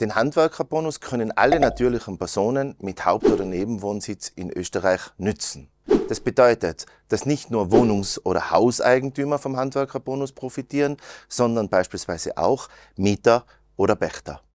Den Handwerkerbonus können alle natürlichen Personen mit Haupt- oder Nebenwohnsitz in Österreich nützen. Das bedeutet, dass nicht nur Wohnungs- oder Hauseigentümer vom Handwerkerbonus profitieren, sondern beispielsweise auch Mieter oder Pächter.